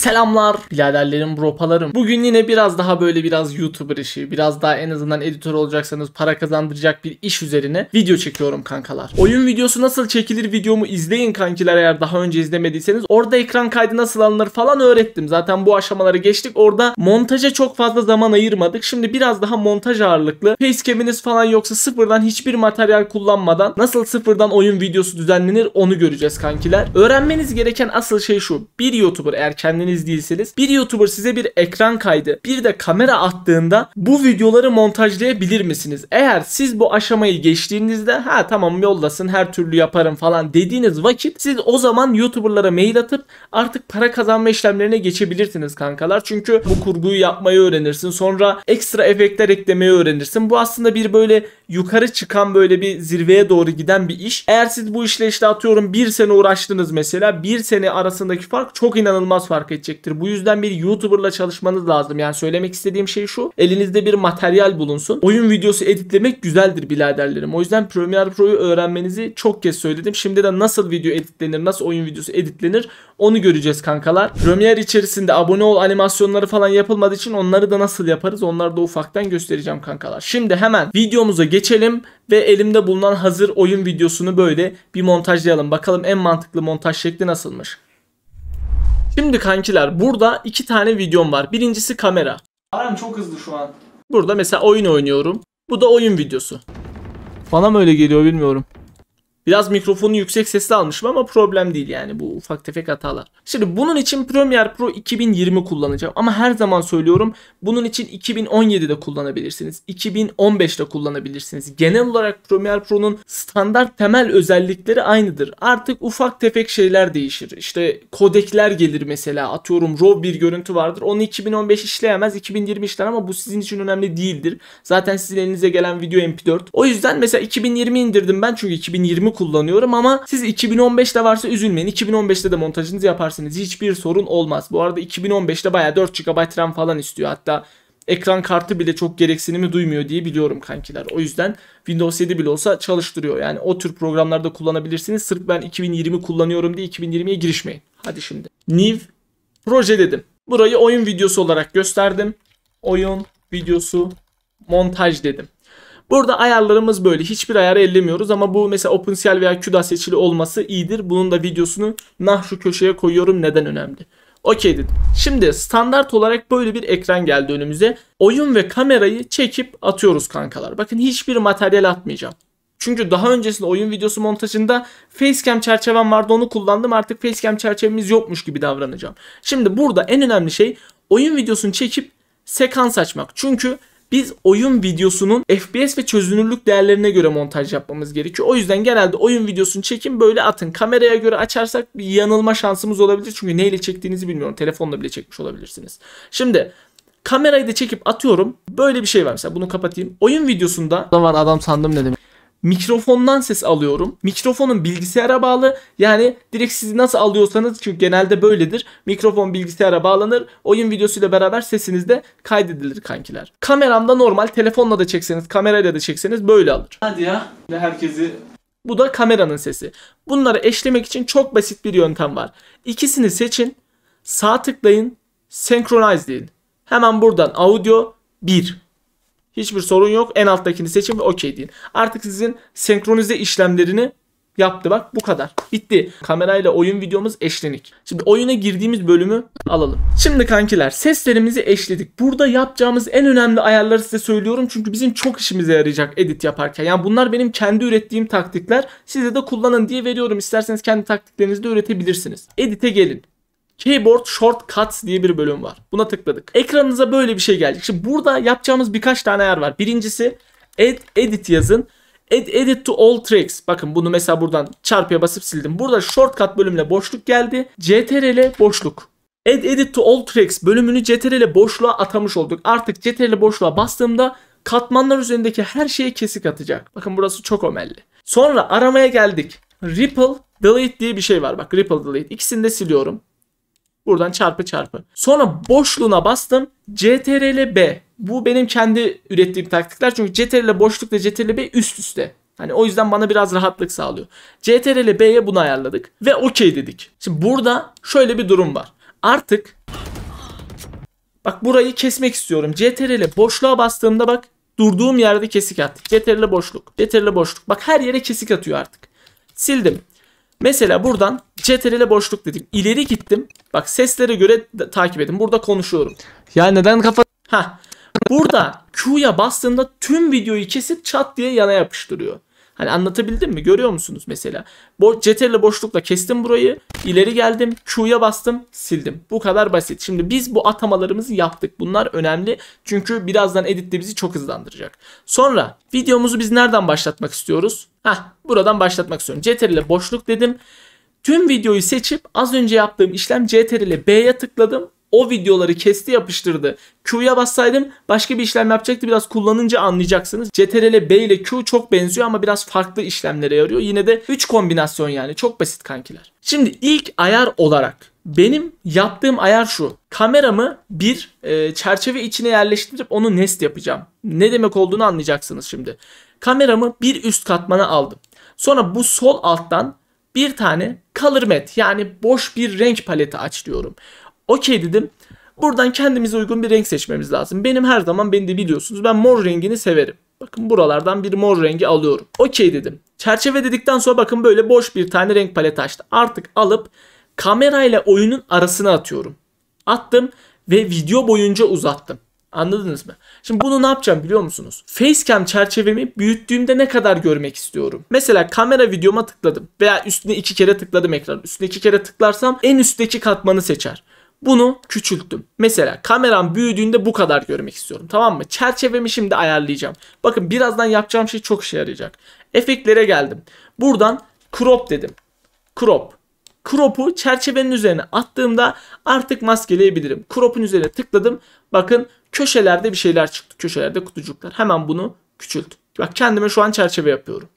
Selamlar biraderlerim, bropalarım. Bugün yine biraz daha böyle biraz YouTuber işi, biraz daha en azından editör olacaksanız para kazandıracak bir iş üzerine video çekiyorum kankalar. Oyun videosu nasıl çekilir videomu izleyin kankiler eğer daha önce izlemediyseniz. Orada ekran kaydı nasıl alınır falan öğrettim. Zaten bu aşamaları geçtik. Orada montaja çok fazla zaman ayırmadık. Şimdi biraz daha montaj ağırlıklı. Facecam'iniz falan yoksa sıfırdan hiçbir materyal kullanmadan nasıl sıfırdan oyun videosu düzenlenir onu göreceğiz kankiler. Öğrenmeniz gereken asıl şey şu. Bir YouTuber eğer kendini profesyoneliniz değilseniz bir YouTuber size bir ekran kaydı bir de kamera attığında bu videoları montajlayabilir misiniz? Eğer siz bu aşamayı geçtiğinizde ha tamam yollasın her türlü yaparım falan dediğiniz vakit siz o zaman YouTuber'lara mail atıp artık para kazanma işlemlerine geçebilirsiniz kankalar. Çünkü bu kurguyu yapmayı öğrenirsin. Sonra ekstra efektler eklemeyi öğrenirsin. Bu aslında bir böyle yukarı çıkan böyle bir zirveye doğru giden bir iş. Eğer siz bu işle işte atıyorum bir sene uğraştınız mesela. Bir sene arasındaki fark çok inanılmaz fark edecek edecektir. Bu yüzden bir YouTuber'la çalışmanız lazım. Yani söylemek istediğim şey şu. Elinizde bir materyal bulunsun. Oyun videosu editlemek güzeldir biladerlerim. O yüzden Premiere Pro'yu öğrenmenizi çok kez söyledim. Şimdi de nasıl video editlenir, nasıl oyun videosu editlenir onu göreceğiz kankalar. Premiere içerisinde abone ol animasyonları falan yapılmadığı için onları da nasıl yaparız onları da ufaktan göstereceğim kankalar. Şimdi hemen videomuza geçelim ve elimde bulunan hazır oyun videosunu böyle bir montajlayalım. Bakalım en mantıklı montaj şekli nasılmış. Şimdi kankiler burada iki tane videom var. Birincisi kamera. Aram çok hızlı şu an. Burada mesela oyun oynuyorum. Bu da oyun videosu. Bana mı öyle geliyor bilmiyorum. Biraz mikrofonu yüksek sesli almışım ama problem değil yani bu ufak tefek hatalar. Şimdi bunun için Premiere Pro 2020 kullanacağım ama her zaman söylüyorum bunun için 2017'de kullanabilirsiniz. 2015'te kullanabilirsiniz. Genel olarak Premiere Pro'nun standart temel özellikleri aynıdır. Artık ufak tefek şeyler değişir. İşte kodekler gelir mesela atıyorum RAW bir görüntü vardır. Onu 2015 işleyemez 2020 işler ama bu sizin için önemli değildir. Zaten sizin elinize gelen video MP4. O yüzden mesela 2020 indirdim ben çünkü 2020 bunu kullanıyorum ama siz 2015'te varsa üzülmeyin. 2015'te de montajınızı yaparsınız. Hiçbir sorun olmaz. Bu arada 2015'te bayağı 4 GB RAM falan istiyor. Hatta ekran kartı bile çok gereksinimi duymuyor diye biliyorum kankiler. O yüzden Windows 7 bile olsa çalıştırıyor. Yani o tür programlarda kullanabilirsiniz. Sırf ben 2020 kullanıyorum diye 2020'ye girişmeyin. Hadi şimdi. New proje dedim. Burayı oyun videosu olarak gösterdim. Oyun videosu montaj dedim. Burada ayarlarımız böyle. Hiçbir ayarı ellemiyoruz ama bu mesela OpenCL veya CUDA seçili olması iyidir. Bunun da videosunu nah şu köşeye koyuyorum neden önemli. Okey dedim. Şimdi standart olarak böyle bir ekran geldi önümüze. Oyun ve kamerayı çekip atıyoruz kankalar. Bakın hiçbir materyal atmayacağım. Çünkü daha öncesinde oyun videosu montajında facecam çerçevem vardı onu kullandım. Artık facecam çerçevemiz yokmuş gibi davranacağım. Şimdi burada en önemli şey oyun videosunu çekip sekans açmak. Çünkü biz oyun videosunun FPS ve çözünürlük değerlerine göre montaj yapmamız gerekiyor. O yüzden genelde oyun videosunu çekin böyle atın. Kameraya göre açarsak bir yanılma şansımız olabilir. Çünkü neyle çektiğinizi bilmiyorum. Telefonla bile çekmiş olabilirsiniz. Şimdi kamerayı da çekip atıyorum. Böyle bir şey var mesela bunu kapatayım. Oyun videosunda zaman adam sandım dedim mikrofondan ses alıyorum. Mikrofonun bilgisayara bağlı. Yani direkt sizi nasıl alıyorsanız çünkü genelde böyledir. Mikrofon bilgisayara bağlanır. Oyun videosuyla beraber sesiniz de kaydedilir kankiler. Kameramda normal telefonla da çekseniz, kamerayla da çekseniz böyle alır. Hadi ya. Herkesi bu da kameranın sesi. Bunları eşlemek için çok basit bir yöntem var. İkisini seçin, sağ tıklayın, synchronize deyin. Hemen buradan audio 1 Hiçbir sorun yok. En alttakini seçin ve okey deyin. Artık sizin senkronize işlemlerini yaptı bak bu kadar. Bitti. Kamerayla oyun videomuz eşlenik. Şimdi oyuna girdiğimiz bölümü alalım. Şimdi kankiler seslerimizi eşledik. Burada yapacağımız en önemli ayarları size söylüyorum. Çünkü bizim çok işimize yarayacak edit yaparken. Yani bunlar benim kendi ürettiğim taktikler. Size de kullanın diye veriyorum. İsterseniz kendi taktiklerinizi de üretebilirsiniz. Edit'e gelin. Keyboard Shortcuts diye bir bölüm var. Buna tıkladık. Ekranınıza böyle bir şey gelecek. Şimdi burada yapacağımız birkaç tane ayar var. Birincisi Add Edit yazın. Add Edit to All tracks. Bakın bunu mesela buradan çarpıya basıp sildim. Burada Shortcut bölümüne boşluk geldi. CTRL e boşluk. Add Edit to All tracks bölümünü CTRL e boşluğa atamış olduk. Artık CTRL e boşluğa bastığımda katmanlar üzerindeki her şeye kesik atacak. Bakın burası çok omelli. Sonra aramaya geldik. Ripple Delete diye bir şey var. Bak Ripple Delete. İkisini de siliyorum. Buradan çarpı çarpı. Sonra boşluğuna bastım. CTRL B. Bu benim kendi ürettiğim taktikler. Çünkü CTRL boşlukla CTRL B üst üste. Hani o yüzden bana biraz rahatlık sağlıyor. CTRL B'ye bunu ayarladık ve okey dedik. Şimdi burada şöyle bir durum var. Artık bak burayı kesmek istiyorum. CTRL boşluğa bastığımda bak durduğum yerde kesik attık. CTRL boşluk. CTRL boşluk. Bak her yere kesik atıyor artık. Sildim. Mesela buradan CTRL'e boşluk dedim. İleri gittim. Bak seslere göre takip edin. Burada konuşuyorum. Ya neden kafa... Ha. Burada Q'ya bastığında tüm videoyu kesip çat diye yana yapıştırıyor. Hani anlatabildim mi? Görüyor musunuz mesela? Bo CTRL boşlukla kestim burayı. ileri geldim. Q'ya bastım. Sildim. Bu kadar basit. Şimdi biz bu atamalarımızı yaptık. Bunlar önemli. Çünkü birazdan editte bizi çok hızlandıracak. Sonra videomuzu biz nereden başlatmak istiyoruz? Hah buradan başlatmak istiyorum. CTRL boşluk dedim. Tüm videoyu seçip az önce yaptığım işlem CTRL B'ye tıkladım o videoları kesti yapıştırdı. Q'ya bassaydım başka bir işlem yapacaktı. Biraz kullanınca anlayacaksınız. CTRL B ile Q çok benziyor ama biraz farklı işlemlere yarıyor. Yine de 3 kombinasyon yani. Çok basit kankiler. Şimdi ilk ayar olarak benim yaptığım ayar şu. Kameramı bir e, çerçeve içine yerleştirip onu nest yapacağım. Ne demek olduğunu anlayacaksınız şimdi. Kameramı bir üst katmana aldım. Sonra bu sol alttan bir tane color mat yani boş bir renk paleti açlıyorum. Okey dedim. Buradan kendimize uygun bir renk seçmemiz lazım. Benim her zaman beni de biliyorsunuz. Ben mor rengini severim. Bakın buralardan bir mor rengi alıyorum. Okey dedim. Çerçeve dedikten sonra bakın böyle boş bir tane renk paleti açtı. Artık alıp kamerayla oyunun arasına atıyorum. Attım ve video boyunca uzattım. Anladınız mı? Şimdi bunu ne yapacağım biliyor musunuz? Facecam çerçevemi büyüttüğümde ne kadar görmek istiyorum? Mesela kamera videoma tıkladım veya üstüne iki kere tıkladım ekran. Üstüne iki kere tıklarsam en üstteki katmanı seçer. Bunu küçülttüm. Mesela kameram büyüdüğünde bu kadar görmek istiyorum. Tamam mı? Çerçevemi şimdi ayarlayacağım. Bakın birazdan yapacağım şey çok işe yarayacak. Efektlere geldim. Buradan crop dedim. Crop. Crop'u çerçevenin üzerine attığımda artık maskeleyebilirim. Crop'un üzerine tıkladım. Bakın köşelerde bir şeyler çıktı. Köşelerde kutucuklar. Hemen bunu küçült. Bak kendime şu an çerçeve yapıyorum.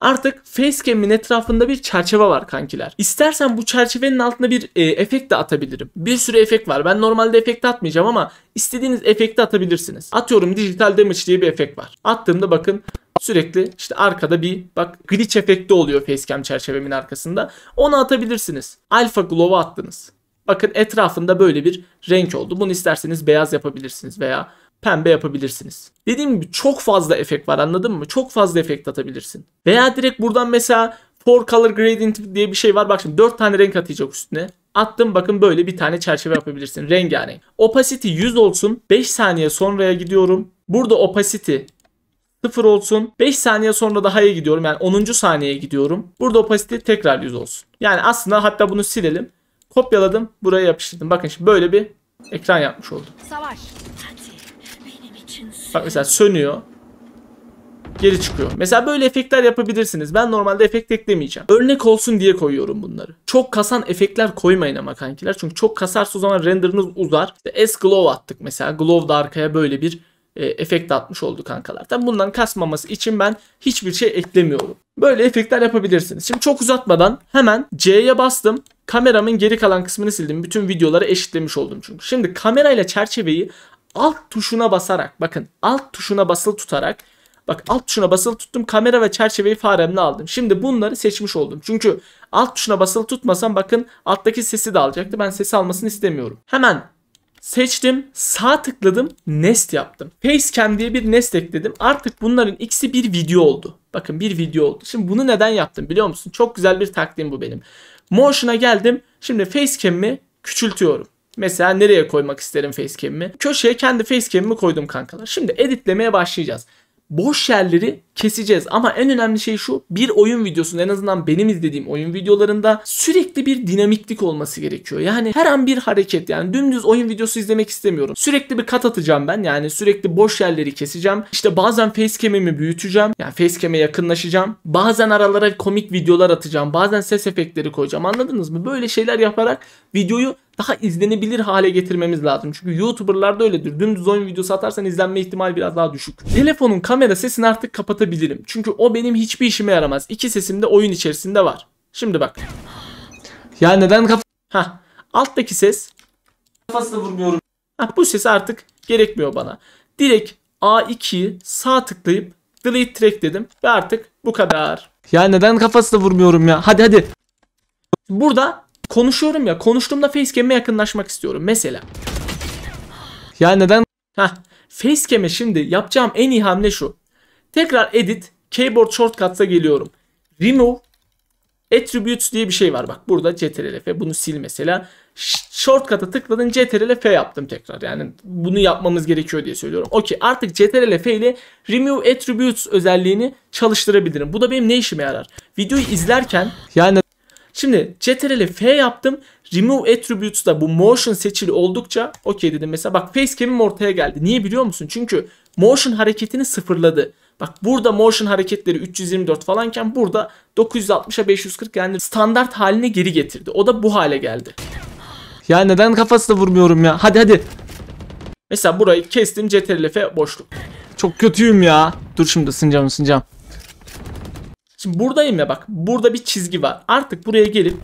Artık facecam'in etrafında bir çerçeve var kankiler. İstersen bu çerçevenin altına bir e, efekt de atabilirim. Bir sürü efekt var. Ben normalde efekt atmayacağım ama istediğiniz efekti atabilirsiniz. Atıyorum digital damage diye bir efekt var. Attığımda bakın sürekli işte arkada bir bak glitch efekti oluyor facecam çerçevemin arkasında. Onu atabilirsiniz. Alpha glow'u attınız. Bakın etrafında böyle bir renk oldu. Bunu isterseniz beyaz yapabilirsiniz veya pembe yapabilirsiniz. Dediğim gibi çok fazla efekt var anladın mı? Çok fazla efekt atabilirsin. Veya direkt buradan mesela for color gradient diye bir şey var. Bak şimdi 4 tane renk atacak üstüne. Attım bakın böyle bir tane çerçeve yapabilirsin. Rengarenk. Opacity 100 olsun. 5 saniye sonraya gidiyorum. Burada opacity 0 olsun. 5 saniye sonra daha iyi gidiyorum. Yani 10. saniyeye gidiyorum. Burada opacity tekrar 100 olsun. Yani aslında hatta bunu silelim. Kopyaladım. Buraya yapıştırdım. Bakın şimdi böyle bir ekran yapmış oldum. Savaş. Bak mesela sönüyor. Geri çıkıyor. Mesela böyle efektler yapabilirsiniz. Ben normalde efekt eklemeyeceğim. Örnek olsun diye koyuyorum bunları. Çok kasan efektler koymayın ama kankiler. Çünkü çok kasarsa o zaman renderınız uzar. İşte S-Glow attık mesela. Glow da arkaya böyle bir e, efekt atmış oldu kankalar. Tabi bundan kasmaması için ben hiçbir şey eklemiyorum. Böyle efektler yapabilirsiniz. Şimdi çok uzatmadan hemen C'ye bastım. Kameramın geri kalan kısmını sildim. Bütün videoları eşitlemiş oldum çünkü. Şimdi kamerayla çerçeveyi alt tuşuna basarak bakın alt tuşuna basılı tutarak bak alt tuşuna basılı tuttum kamera ve çerçeveyi faremle aldım. Şimdi bunları seçmiş oldum. Çünkü alt tuşuna basılı tutmasam bakın alttaki sesi de alacaktı. Ben sesi almasını istemiyorum. Hemen seçtim sağ tıkladım nest yaptım. Facecam diye bir nest ekledim. Artık bunların ikisi bir video oldu. Bakın bir video oldu. Şimdi bunu neden yaptım biliyor musun? Çok güzel bir takdim bu benim. Motion'a geldim. Şimdi facecam'imi küçültüyorum. Mesela nereye koymak isterim facecam'imi? Köşeye kendi facecam'imi koydum kankalar. Şimdi editlemeye başlayacağız. Boş yerleri keseceğiz ama en önemli şey şu bir oyun videosunda en azından benim izlediğim oyun videolarında sürekli bir dinamiklik olması gerekiyor. Yani her an bir hareket yani dümdüz oyun videosu izlemek istemiyorum. Sürekli bir kat atacağım ben yani sürekli boş yerleri keseceğim. İşte bazen facecam'imi büyüteceğim yani facecam'e yakınlaşacağım. Bazen aralara komik videolar atacağım bazen ses efektleri koyacağım anladınız mı? Böyle şeyler yaparak videoyu daha izlenebilir hale getirmemiz lazım. Çünkü YouTuber'larda öyledir. Dümdüz oyun videosu atarsan izlenme ihtimal biraz daha düşük. Telefonun kamera sesini artık kapatabilirim. Çünkü o benim hiçbir işime yaramaz. İki sesim de oyun içerisinde var. Şimdi bak. Ya neden kaf... Ha, alttaki ses. Kafasını vurmuyorum. Ha, bu ses artık gerekmiyor bana. Direkt A2'yi sağ tıklayıp delete track dedim. Ve artık bu kadar. Ya neden kafasına vurmuyorum ya? Hadi hadi. Burada Konuşuyorum ya. Konuştuğumda facecam'e yakınlaşmak istiyorum. Mesela. Ya neden? Heh. Facecam'e şimdi yapacağım en iyi hamle şu. Tekrar edit. Keyboard shortcut'a geliyorum. Remove Attributes diye bir şey var bak. Burada Ctrl F. Bunu sil mesela. Shortcut'a tıkladın Ctrl F yaptım tekrar. Yani bunu yapmamız gerekiyor diye söylüyorum. Okey artık Ctrl F ile Remove Attributes özelliğini çalıştırabilirim. Bu da benim ne işime yarar? Videoyu izlerken yani Şimdi Ctrl'e F yaptım. Remove Attributes da bu motion seçili oldukça okey dedim. Mesela bak Face facecam'im ortaya geldi. Niye biliyor musun? Çünkü motion hareketini sıfırladı. Bak burada motion hareketleri 324 falanken burada 960'a 540 yani standart haline geri getirdi. O da bu hale geldi. Ya neden kafasına vurmuyorum ya? Hadi hadi. Mesela burayı kestim. Ctrl F boşluk. Çok kötüyüm ya. Dur şimdi ısınacağım ısınacağım. Şimdi buradayım ya bak. Burada bir çizgi var. Artık buraya gelip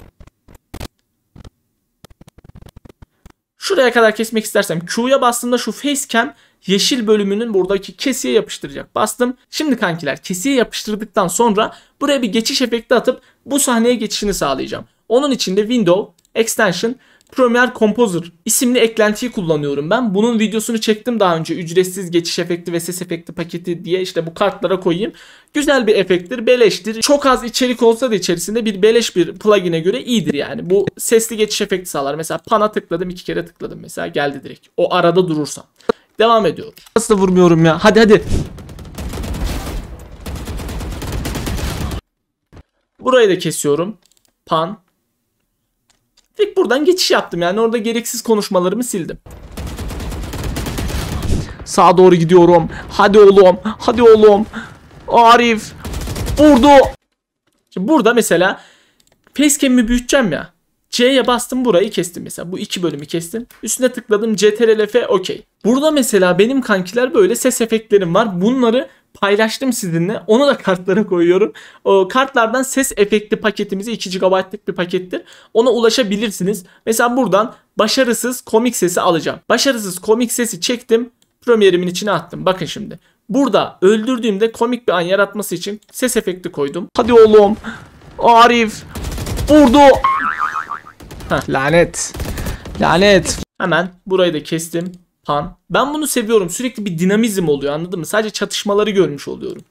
Şuraya kadar kesmek istersem Q'ya bastığımda şu facecam yeşil bölümünün buradaki kesiye yapıştıracak. Bastım. Şimdi kankiler kesiye yapıştırdıktan sonra buraya bir geçiş efekti atıp bu sahneye geçişini sağlayacağım. Onun için de window, extension Premiere Composer isimli eklentiyi kullanıyorum ben. Bunun videosunu çektim daha önce. Ücretsiz geçiş efekti ve ses efekti paketi diye işte bu kartlara koyayım. Güzel bir efektir, beleştir. Çok az içerik olsa da içerisinde bir beleş bir plugin'e göre iyidir yani. Bu sesli geçiş efekti sağlar. Mesela pana tıkladım, iki kere tıkladım mesela geldi direkt. O arada durursam. Devam ediyorum. Nasıl vurmuyorum ya? Hadi hadi. Burayı da kesiyorum. Pan Direkt buradan geçiş yaptım yani orada gereksiz konuşmalarımı sildim. Sağa doğru gidiyorum. Hadi oğlum. Hadi oğlum. Arif. Vurdu. Şimdi burada mesela facecam'imi büyüteceğim ya. C'ye bastım burayı kestim mesela. Bu iki bölümü kestim. Üstüne tıkladım CTRL F okey. Burada mesela benim kankiler böyle ses efektlerim var. Bunları paylaştım sizinle. Onu da kartlara koyuyorum. O kartlardan ses efekti paketimizi 2 GB'lık bir pakettir. Ona ulaşabilirsiniz. Mesela buradan başarısız komik sesi alacağım. Başarısız komik sesi çektim. Premiere'imin içine attım. Bakın şimdi. Burada öldürdüğümde komik bir an yaratması için ses efekti koydum. Hadi oğlum. Arif. Vurdu. Heh, lanet. Lanet. Hemen burayı da kestim. Han. Ben bunu seviyorum. Sürekli bir dinamizm oluyor anladın mı? Sadece çatışmaları görmüş oluyorum.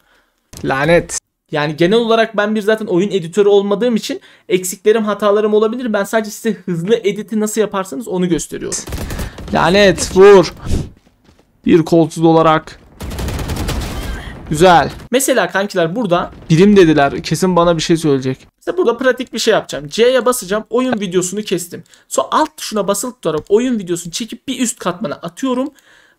Lanet. Yani genel olarak ben bir zaten oyun editörü olmadığım için eksiklerim, hatalarım olabilir. Ben sadece size hızlı editi nasıl yaparsanız onu gösteriyorum. Lanet vur. Bir koltuz olarak. Güzel. Mesela kankiler burada. Birim dediler. Kesin bana bir şey söyleyecek. İşte burada pratik bir şey yapacağım. C'ye basacağım. Oyun videosunu kestim. Sonra alt tuşuna basılı tutarak oyun videosunu çekip bir üst katmana atıyorum.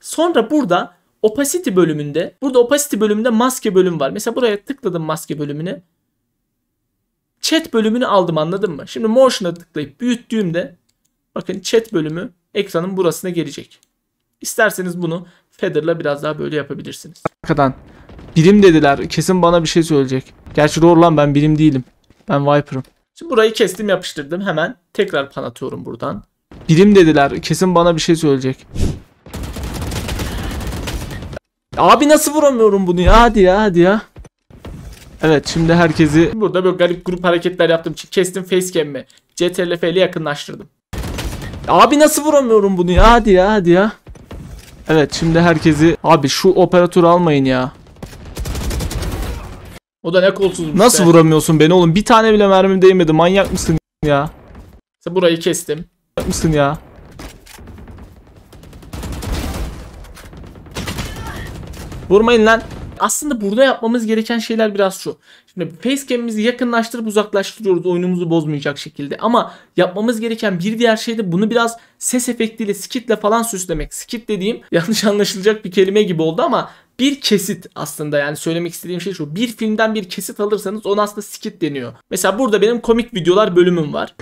Sonra burada opacity bölümünde, burada opacity bölümünde maske bölüm var. Mesela buraya tıkladım maske bölümüne. Chat bölümünü aldım anladın mı? Şimdi motion'a tıklayıp büyüttüğümde bakın chat bölümü ekranın burasına gelecek. İsterseniz bunu Feather'la biraz daha böyle yapabilirsiniz. Arkadan bilim dediler kesin bana bir şey söyleyecek. Gerçi doğru lan ben bilim değilim. Ben Viper'ım. Şimdi burayı kestim yapıştırdım. Hemen tekrar pan atıyorum buradan. Birim dediler. Kesin bana bir şey söyleyecek. Abi nasıl vuramıyorum bunu ya? Hadi ya hadi ya. Evet şimdi herkesi burada böyle garip grup hareketler yaptım. Kestim facecam'imi. CTRL ile yakınlaştırdım. Abi nasıl vuramıyorum bunu ya? Hadi ya hadi ya. Evet şimdi herkesi abi şu operatörü almayın ya. O da ne kolsuzmuş Nasıl be. vuramıyorsun beni oğlum? Bir tane bile mermim değmedi. Manyak mısın ya? İşte burayı kestim. Manyak mısın ya? Vurmayın lan. Aslında burada yapmamız gereken şeyler biraz şu. Şimdi facecam'imizi yakınlaştırıp uzaklaştırıyoruz oyunumuzu bozmayacak şekilde. Ama yapmamız gereken bir diğer şey de bunu biraz ses efektiyle skitle falan süslemek. Skit dediğim yanlış anlaşılacak bir kelime gibi oldu ama bir kesit aslında yani söylemek istediğim şey şu. Bir filmden bir kesit alırsanız ona aslında skit deniyor. Mesela burada benim komik videolar bölümüm var.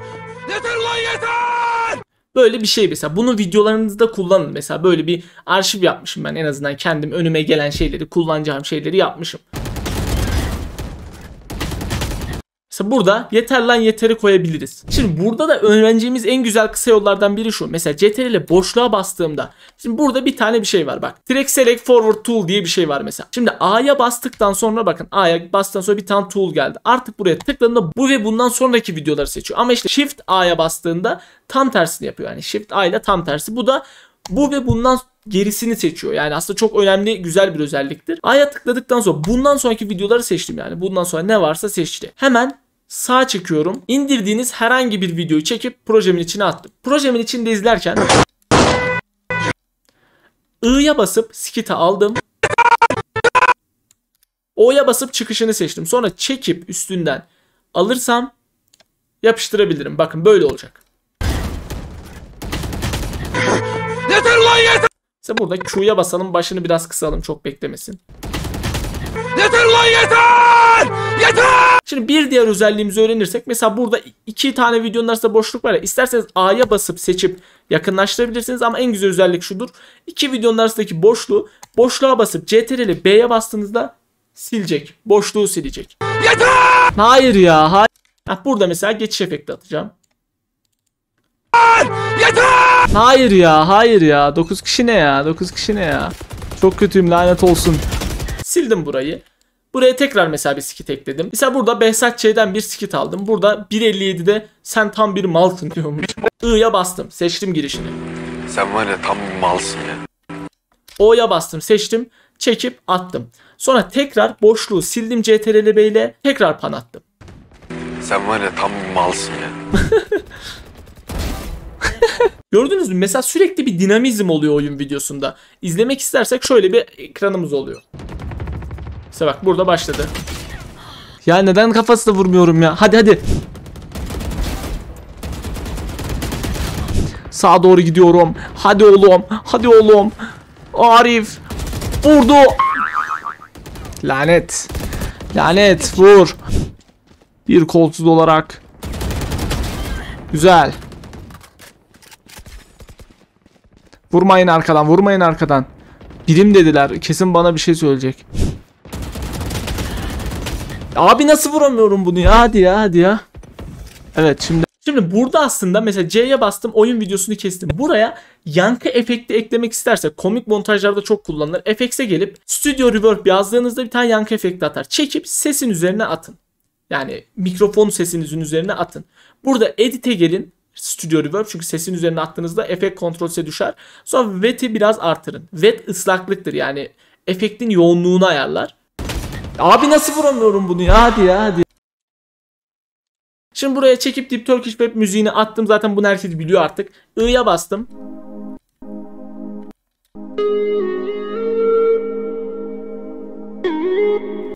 Yeter lan yeter! Böyle bir şey mesela. Bunu videolarınızda kullanın. Mesela böyle bir arşiv yapmışım ben en azından kendim önüme gelen şeyleri, kullanacağım şeyleri yapmışım. burada yeter lan yeteri koyabiliriz. Şimdi burada da öğreneceğimiz en güzel kısa yollardan biri şu. Mesela CTRL ile boşluğa bastığımda. Şimdi burada bir tane bir şey var bak. Direct Select Forward Tool diye bir şey var mesela. Şimdi A'ya bastıktan sonra bakın A'ya bastıktan sonra bir tane tool geldi. Artık buraya tıkladığında bu ve bundan sonraki videoları seçiyor. Ama işte Shift A'ya bastığında tam tersini yapıyor. Yani Shift A ile tam tersi. Bu da bu ve bundan gerisini seçiyor. Yani aslında çok önemli güzel bir özelliktir. A'ya tıkladıktan sonra bundan sonraki videoları seçtim yani. Bundan sonra ne varsa seçti. Hemen sağ çekiyorum. İndirdiğiniz herhangi bir videoyu çekip projemin içine attım. Projemin içinde izlerken I'ya basıp skita aldım. O'ya basıp çıkışını seçtim. Sonra çekip üstünden alırsam yapıştırabilirim. Bakın böyle olacak. Yeter lan yeter! İşte burada Q'ya basalım başını biraz kısalım çok beklemesin. Yeter ulan yeter! Yeter! Şimdi bir diğer özelliğimizi öğrenirsek mesela burada iki tane videonun arasında boşluk var ya isterseniz A'ya basıp seçip yakınlaştırabilirsiniz ama en güzel özellik şudur. İki videonun arasındaki boşluğu boşluğa basıp ile B'ye bastığınızda silecek. Boşluğu silecek. Yeter! Hayır ya hayır. Ha, burada mesela geçiş efekti atacağım. Yeter! Hayır ya hayır ya 9 kişi ne ya 9 kişi ne ya. Çok kötüyüm lanet olsun. Sildim burayı. Buraya tekrar mesela bir skit ekledim. Mesela burada Behzat Ç'den bir skit aldım. Burada 1.57'de sen tam bir malsın diyormuş. I'ya bastım. Seçtim girişini. Sen var ya tam bir malsın ya. O'ya bastım. Seçtim. Çekip attım. Sonra tekrar boşluğu sildim CTRL ile tekrar pan attım. Sen var ya tam bir malsın ya. Gördünüz mü? Mesela sürekli bir dinamizm oluyor oyun videosunda. İzlemek istersek şöyle bir ekranımız oluyor. İşte bak burada başladı. Ya neden kafasına vurmuyorum ya? Hadi hadi. Sağa doğru gidiyorum. Hadi oğlum. Hadi oğlum. Arif. Vurdu. Lanet. Lanet. Vur. Bir koltuz olarak. Güzel. Vurmayın arkadan. Vurmayın arkadan. Bilim dediler. Kesin bana bir şey söyleyecek. Abi nasıl vuramıyorum bunu ya? Hadi ya hadi ya. Evet şimdi. Şimdi burada aslında mesela C'ye bastım oyun videosunu kestim. Buraya yankı efekti eklemek istersek komik montajlarda çok kullanılır. FX'e gelip Studio Reverb yazdığınızda bir tane yankı efekti atar. Çekip sesin üzerine atın. Yani mikrofon sesinizin üzerine atın. Burada edit'e gelin. Studio Reverb çünkü sesin üzerine attığınızda efekt kontrolse düşer. Sonra wet'i biraz artırın. Wet ıslaklıktır yani efektin yoğunluğunu ayarlar. Abi nasıl vuramıyorum bunu ya hadi ya hadi. Şimdi buraya çekip Deep Turkish Web müziğini attım. Zaten bunu herkes biliyor artık. I'ya bastım.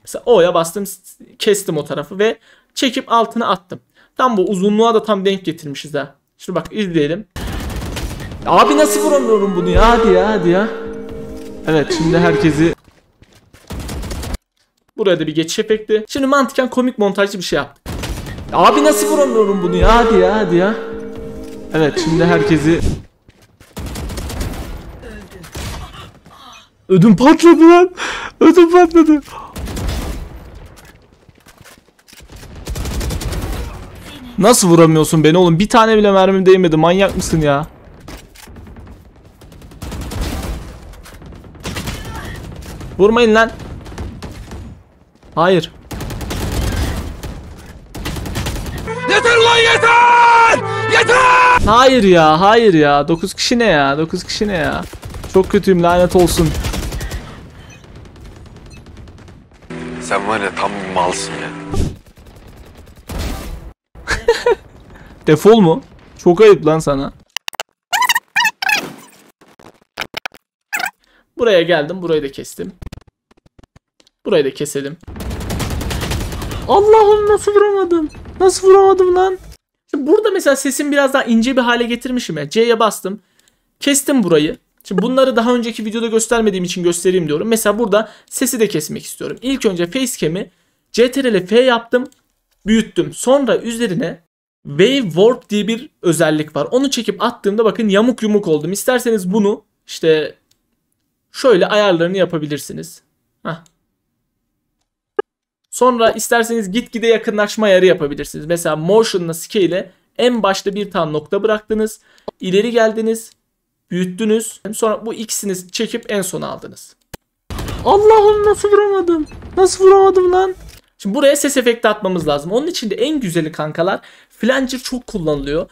Mesela O'ya bastım, kestim o tarafı ve çekip altına attım. Tam bu uzunluğa da tam denk getirmişiz ha. Şimdi bak izleyelim. Abi nasıl vuramıyorum bunu ya hadi ya hadi ya. Evet şimdi herkesi Buraya da bir geçiş efekti. Şimdi mantıken komik montajlı bir şey yaptı. Abi nasıl vuramıyorum bunu ya? Hadi ya hadi ya. Evet şimdi herkesi... Ödüm patladı lan. Ödüm patladı. Nasıl vuramıyorsun beni oğlum? Bir tane bile mermim değmedi. Manyak mısın ya? Vurmayın lan. Hayır. Yeter lan yeter! Yeter! Hayır ya, hayır ya. 9 kişi ne ya? 9 kişi ne ya? Çok kötüyüm lanet olsun. Sen var ya tam malsın ya. Defol mu? Çok ayıp lan sana. Buraya geldim, burayı da kestim. Burayı da keselim. Allah'ım nasıl vuramadım? Nasıl vuramadım lan? Şimdi burada mesela sesim biraz daha ince bir hale getirmişim ya. C'ye bastım. Kestim burayı. Şimdi bunları daha önceki videoda göstermediğim için göstereyim diyorum. Mesela burada sesi de kesmek istiyorum. İlk önce facecam'i CTRL F yaptım. Büyüttüm. Sonra üzerine Wave Warp diye bir özellik var. Onu çekip attığımda bakın yamuk yumuk oldum. İsterseniz bunu işte şöyle ayarlarını yapabilirsiniz. Heh. Sonra isterseniz gitgide yakınlaşma ayarı yapabilirsiniz. Mesela motion'la ile en başta bir tane nokta bıraktınız. ileri geldiniz. Büyüttünüz. Sonra bu ikisini çekip en sona aldınız. Allah'ım nasıl vuramadım? Nasıl vuramadım lan? Şimdi buraya ses efekti atmamız lazım. Onun için de en güzeli kankalar flanger çok kullanılıyor.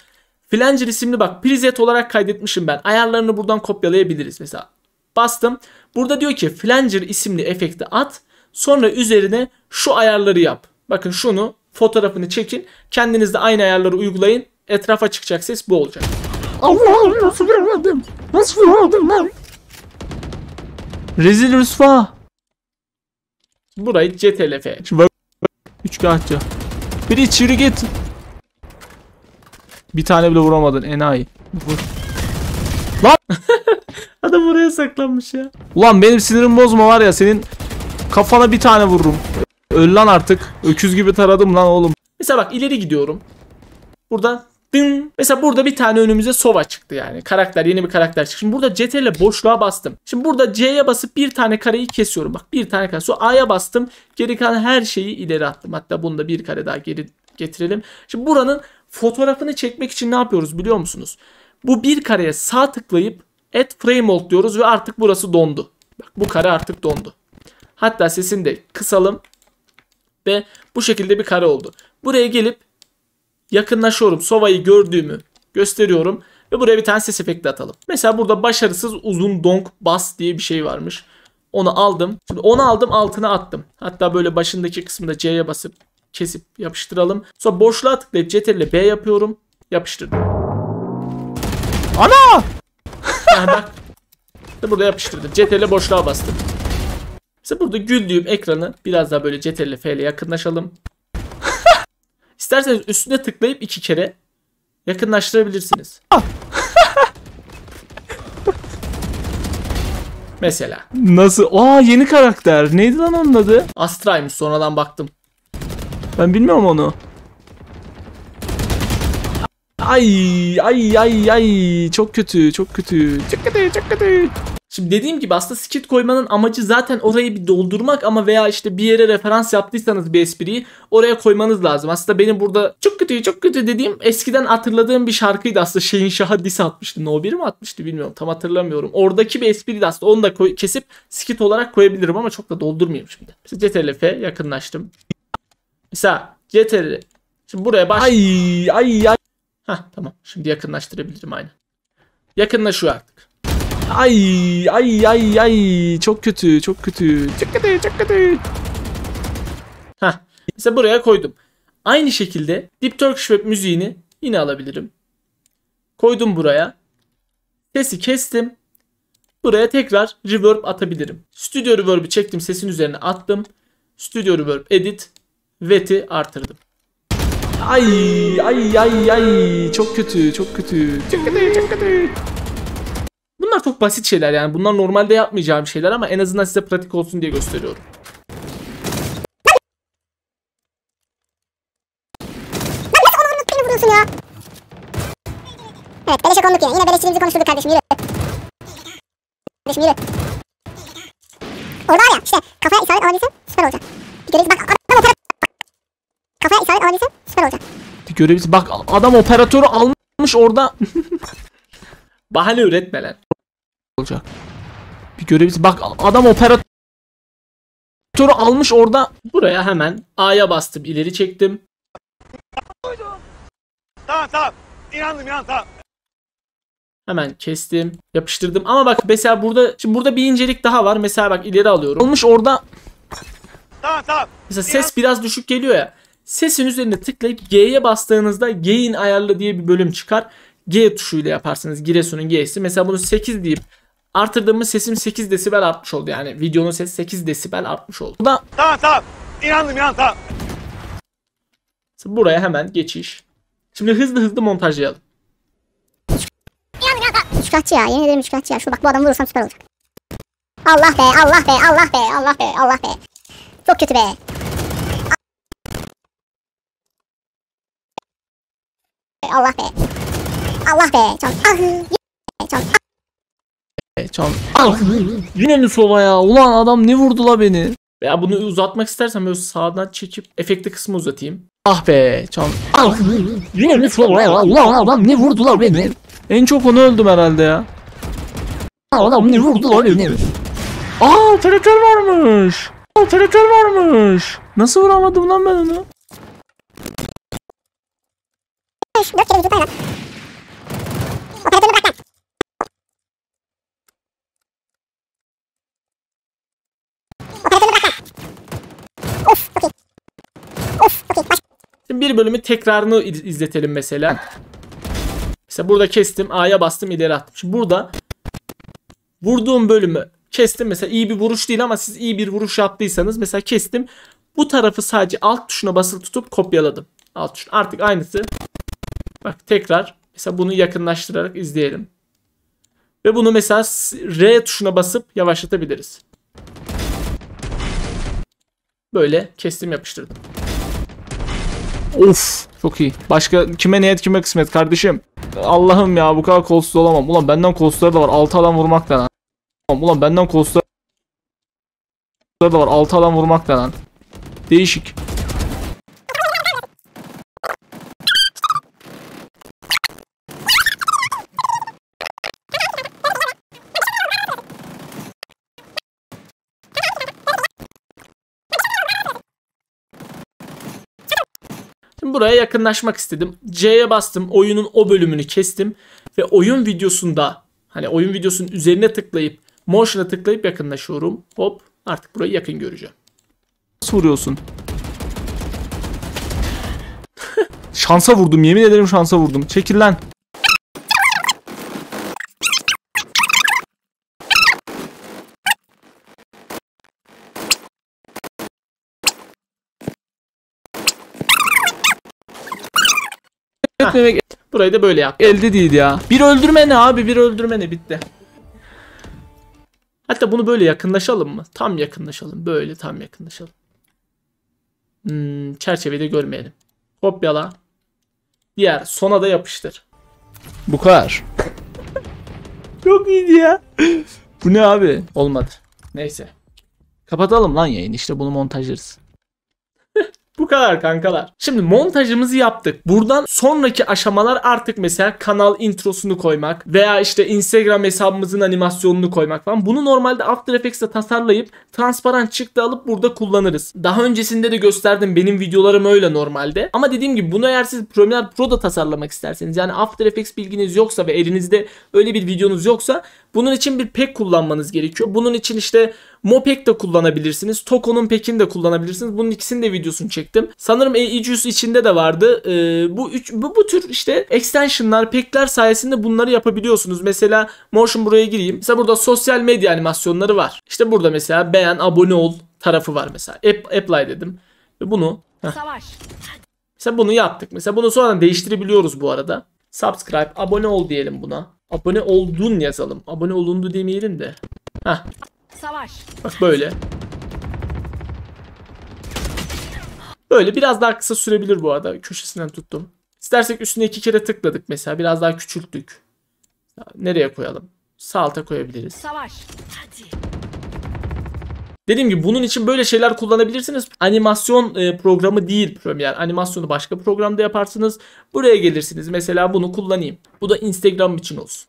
Flanger isimli bak preset olarak kaydetmişim ben. Ayarlarını buradan kopyalayabiliriz mesela. Bastım. Burada diyor ki flanger isimli efekti at Sonra üzerine şu ayarları yap. Bakın şunu fotoğrafını çekin. Kendinizde aynı ayarları uygulayın. Etrafa çıkacak ses bu olacak. Allah Allah! nasıl vuramadım? Nasıl vuramadım lan? Rezil rüsva. Burayı CTLF. Şimdi bak. Üçkağıtçı. Biri içeri git. Bir tane bile vuramadın enayi. Vur. Lan! Adam oraya saklanmış ya. Ulan benim sinirim bozma var ya senin Kafana bir tane vururum. Öl lan artık. Öküz gibi taradım lan oğlum. Mesela bak ileri gidiyorum. Burada dın. Mesela burada bir tane önümüze Sova çıktı yani. Karakter yeni bir karakter çıktı. Şimdi burada CTRL ile boşluğa bastım. Şimdi burada C'ye basıp bir tane kareyi kesiyorum. Bak bir tane kare. Sonra A'ya bastım. Geri kalan her şeyi ileri attım. Hatta bunu da bir kare daha geri getirelim. Şimdi buranın fotoğrafını çekmek için ne yapıyoruz biliyor musunuz? Bu bir kareye sağ tıklayıp add frame hold diyoruz ve artık burası dondu. Bak bu kare artık dondu. Hatta sesini de kısalım. Ve bu şekilde bir kare oldu. Buraya gelip yakınlaşıyorum. Sova'yı gördüğümü gösteriyorum. Ve buraya bir tane ses efekti atalım. Mesela burada başarısız uzun donk bas diye bir şey varmış. Onu aldım. Şimdi onu aldım altına attım. Hatta böyle başındaki kısmında C'ye basıp kesip yapıştıralım. Sonra boşluğa tıklayıp CTRL ile B yapıyorum. Yapıştırdım. Ana! ha, bak. Burada yapıştırdım. CTRL boşluğa bastım. İşte burada güldüğüm ekranı biraz daha böyle CTRL F ile yakınlaşalım. İsterseniz üstüne tıklayıp iki kere yakınlaştırabilirsiniz. Mesela. Nasıl? Aa yeni karakter. Neydi lan onun adı? Astra'ymış sonradan baktım. Ben bilmiyorum onu. Ay ay ay ay çok kötü çok kötü çok kötü çok kötü. Şimdi dediğim gibi aslında skit koymanın amacı zaten orayı bir doldurmak ama veya işte bir yere referans yaptıysanız bir espriyi oraya koymanız lazım. Aslında benim burada çok kötü çok kötü dediğim eskiden hatırladığım bir şarkıydı aslında Şeyin Şah'a dis atmıştı. No 1 mi atmıştı bilmiyorum tam hatırlamıyorum. Oradaki bir espriydi aslında onu da koy, kesip skit olarak koyabilirim ama çok da doldurmayayım şimdi. Mesela CTRL yakınlaştım. Mesela CTRL. Şimdi buraya baş... Ay ay ay. Hah tamam şimdi yakınlaştırabilirim aynen. Yakınlaşıyor artık. Ay ay ay ay çok kötü çok kötü çok kötü çok kötü. Hah işte buraya koydum. Aynı şekilde Deep Turkish Web müziğini yine alabilirim. Koydum buraya. Sesi kestim. Buraya tekrar reverb atabilirim. Studio reverb'ü çektim sesin üzerine attım. Studio reverb edit. Vet'i artırdım. Ay ay ay ay çok kötü çok kötü. Çok kötü çok kötü. Bunlar çok basit şeyler yani. Bunlar normalde yapmayacağım şeyler ama en azından size pratik olsun diye gösteriyorum. ya. Evet beleşe konduk yine. Yine beleşçiliğimizi konuşturduk kardeşim yürü. Kardeşim yürü. Orada var ya işte kafaya isabet alabilse süper olacak. Bir bak adam operatör. Kafaya isabet alabilse süper olacak. Bir bak adam operatörü almış orada. Bahane üretme lan olacak. Bir görebiliriz. Bak adam operatörü almış orada. Buraya hemen A'ya bastım. ileri çektim. Tamam tamam. İnandım inan tamam. Hemen kestim, yapıştırdım. Ama bak mesela burada şimdi burada bir incelik daha var. Mesela bak ileri alıyorum. Olmuş orada. Tamam tamam. Mesela ses biraz düşük geliyor ya. Sesin üzerine tıklayıp G'ye bastığınızda G'in ayarlı diye bir bölüm çıkar. G tuşuyla yaparsınız. Giresun'un G'si. Mesela bunu 8 deyip Artırdığımız sesim 8 desibel artmış oldu. Yani videonun sesi 8 desibel artmış oldu. Bu da... Tamam tamam. İnandım inan tamam. Buraya hemen geçiş. Şimdi hızlı hızlı montajlayalım. Üçkağıtçı ya. Yemin ederim üçkağıtçı ya. Şu bak bu adamı vurursam süper olacak. Allah be Allah be Allah be Allah be Allah be. Çok kötü be. Allah be. Allah be. Çok ah. Çok ah çal. Al, yine mi sola ya? Ulan adam ne vurdu la beni? Ya bunu uzatmak istersen böyle sağdan çekip efekti kısmı uzatayım. Ah be çal. Al, yine mi sola ya? Ulan adam ne vurdular beni? En çok onu öldüm herhalde ya. Adam ne vurdular beni? Aa TRT'ler varmış. Aa TRT'ler varmış. Nasıl vuramadım lan ben onu? bir bölümü tekrarını izletelim mesela. Mesela burada kestim. A'ya bastım ileri attım. Şimdi burada vurduğum bölümü kestim. Mesela iyi bir vuruş değil ama siz iyi bir vuruş yaptıysanız mesela kestim. Bu tarafı sadece alt tuşuna basılı tutup kopyaladım. Alt tuşuna. Artık aynısı. Bak tekrar mesela bunu yakınlaştırarak izleyelim. Ve bunu mesela R tuşuna basıp yavaşlatabiliriz. Böyle kestim yapıştırdım. Of çok iyi. Başka kime niyet kime kısmet kardeşim. Allah'ım ya bu kadar kolsuz olamam. Ulan benden kolsuzları da var. 6 adam vurmak da lan. Ulan benden kolsuzları da var. 6 adam vurmak da lan. Değişik. buraya yakınlaşmak istedim. C'ye bastım. Oyunun o bölümünü kestim. Ve oyun videosunda hani oyun videosunun üzerine tıklayıp motion'a tıklayıp yakınlaşıyorum. Hop artık burayı yakın göreceğim. Nasıl vuruyorsun? şansa vurdum yemin ederim şansa vurdum. Çekil lan. etmemek. Burayı da böyle yap. Elde değil ya. Bir öldürme ne abi? Bir öldürme ne? Bitti. Hatta bunu böyle yakınlaşalım mı? Tam yakınlaşalım. Böyle tam yakınlaşalım. Hmm, çerçevede görmeyelim. Kopyala. Diğer sona da yapıştır. Bu kadar. Çok iyiydi ya. Bu ne abi? Olmadı. Neyse. Kapatalım lan yayın. İşte bunu montajlarız. Bu kadar kankalar. Şimdi montajımızı yaptık. Buradan sonraki aşamalar artık mesela kanal introsunu koymak veya işte Instagram hesabımızın animasyonunu koymak falan. Bunu normalde After Effects'te tasarlayıp transparan çıktı alıp burada kullanırız. Daha öncesinde de gösterdim benim videolarım öyle normalde. Ama dediğim gibi bunu eğer siz Premiere Pro'da tasarlamak isterseniz yani After Effects bilginiz yoksa ve elinizde öyle bir videonuz yoksa bunun için bir pek kullanmanız gerekiyor. Bunun için işte Mopek de kullanabilirsiniz. Toko'nun pekini de kullanabilirsiniz. Bunun ikisini de videosunu çektim. Sanırım Aegis içinde de vardı. Ee, bu, üç, bu bu tür işte extensionlar, pekler sayesinde bunları yapabiliyorsunuz. Mesela Motion buraya gireyim. Mesela burada sosyal medya animasyonları var. İşte burada mesela beğen, abone ol tarafı var mesela. App, apply dedim. Ve bunu Savaş. Mesela bunu yaptık. Mesela bunu sonra değiştirebiliyoruz bu arada. Subscribe, abone ol diyelim buna. Abone oldun yazalım. Abone olundu demeyelim de. Ha. Savaş. Bak böyle. Böyle biraz daha kısa sürebilir bu arada. Köşesinden tuttum. İstersek üstüne iki kere tıkladık mesela. Biraz daha küçülttük. Nereye koyalım? Sağ koyabiliriz. Savaş. Hadi. Dediğim gibi bunun için böyle şeyler kullanabilirsiniz. Animasyon e, programı değil Premiere. Animasyonu başka programda yaparsınız. Buraya gelirsiniz. Mesela bunu kullanayım. Bu da Instagram için olsun.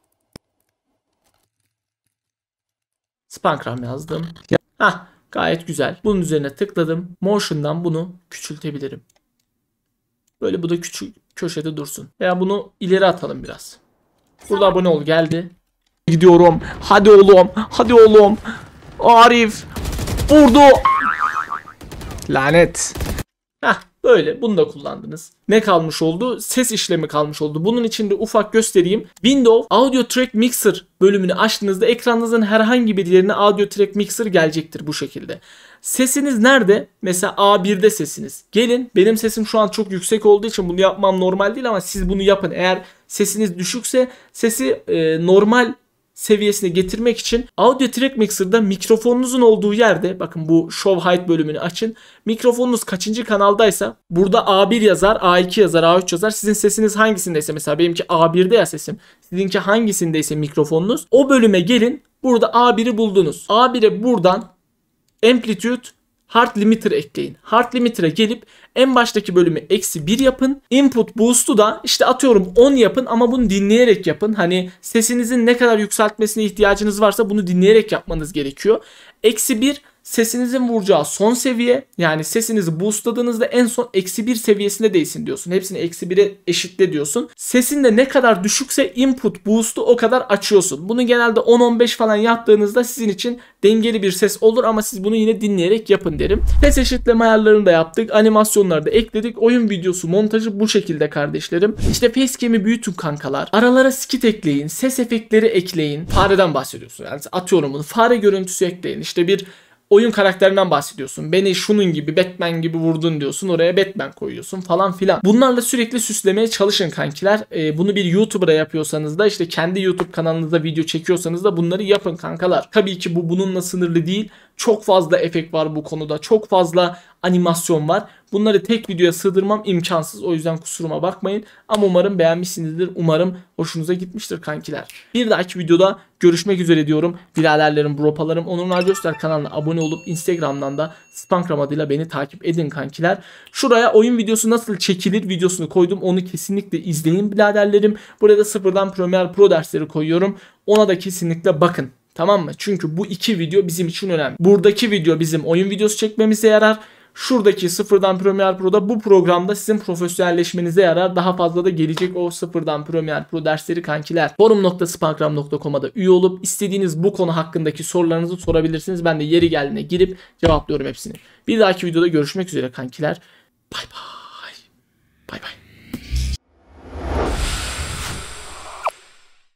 Spankram yazdım. Hah gayet güzel. Bunun üzerine tıkladım. Motion'dan bunu küçültebilirim. Böyle bu da küçük köşede dursun. Veya bunu ileri atalım biraz. Burada abone ol geldi. Gidiyorum. Hadi oğlum. Hadi oğlum. Arif vurdu. Lanet. Heh böyle bunu da kullandınız. Ne kalmış oldu? Ses işlemi kalmış oldu. Bunun için de ufak göstereyim. Windows Audio Track Mixer bölümünü açtığınızda ekranınızın herhangi bir yerine Audio Track Mixer gelecektir bu şekilde. Sesiniz nerede? Mesela A1'de sesiniz. Gelin benim sesim şu an çok yüksek olduğu için bunu yapmam normal değil ama siz bunu yapın. Eğer sesiniz düşükse sesi e, normal seviyesine getirmek için Audio Track Mixer'da mikrofonunuzun olduğu yerde bakın bu Show Height bölümünü açın. Mikrofonunuz kaçıncı kanaldaysa burada A1 yazar, A2 yazar, A3 yazar. Sizin sesiniz hangisindeyse mesela benimki A1'de ya sesim. Sizinki hangisindeyse mikrofonunuz. O bölüme gelin. Burada A1'i buldunuz. A1'e buradan amplitude hard limiter ekleyin. Hard limiter'e gelip en baştaki bölümü eksi 1 yapın. Input boost'u da işte atıyorum 10 yapın ama bunu dinleyerek yapın. Hani sesinizin ne kadar yükseltmesine ihtiyacınız varsa bunu dinleyerek yapmanız gerekiyor. Eksi 1 sesinizin vuracağı son seviye yani sesinizi boostladığınızda en son eksi 1 seviyesinde değilsin diyorsun. Hepsini eksi 1'e eşitle diyorsun. Sesin de ne kadar düşükse input boost'u o kadar açıyorsun. Bunu genelde 10-15 falan yaptığınızda sizin için dengeli bir ses olur ama siz bunu yine dinleyerek yapın derim. Ses eşitleme ayarlarını da yaptık. Animasyon animasyonları da ekledik. Oyun videosu montajı bu şekilde kardeşlerim. İşte facecam'i büyütün kankalar. Aralara skit ekleyin. Ses efektleri ekleyin. Fareden bahsediyorsun. Yani atıyorum bunu. Fare görüntüsü ekleyin. İşte bir oyun karakterinden bahsediyorsun. Beni şunun gibi Batman gibi vurdun diyorsun. Oraya Batman koyuyorsun falan filan. Bunlarla sürekli süslemeye çalışın kankiler. E, bunu bir YouTuber'a yapıyorsanız da işte kendi YouTube kanalınızda video çekiyorsanız da bunları yapın kankalar. Tabii ki bu bununla sınırlı değil. Çok fazla efekt var bu konuda. Çok fazla animasyon var. Bunları tek videoya sığdırmam imkansız. O yüzden kusuruma bakmayın. Ama umarım beğenmişsinizdir. Umarım hoşunuza gitmiştir kankiler. Bir dahaki videoda görüşmek üzere diyorum. Biraderlerim, bropalarım. Onur göster kanalına abone olup Instagram'dan da Spankram adıyla beni takip edin kankiler. Şuraya oyun videosu nasıl çekilir videosunu koydum. Onu kesinlikle izleyin biraderlerim. Burada sıfırdan Premiere Pro dersleri koyuyorum. Ona da kesinlikle bakın. Tamam mı? Çünkü bu iki video bizim için önemli. Buradaki video bizim oyun videosu çekmemize yarar. Şuradaki sıfırdan Premiere Pro'da bu programda sizin profesyonelleşmenize yarar. Daha fazla da gelecek o sıfırdan Premiere Pro dersleri kankiler. Forum.spankram.com'a da üye olup istediğiniz bu konu hakkındaki sorularınızı sorabilirsiniz. Ben de yeri geldiğine girip cevaplıyorum hepsini. Bir dahaki videoda görüşmek üzere kankiler. Bay bay. Bay bay.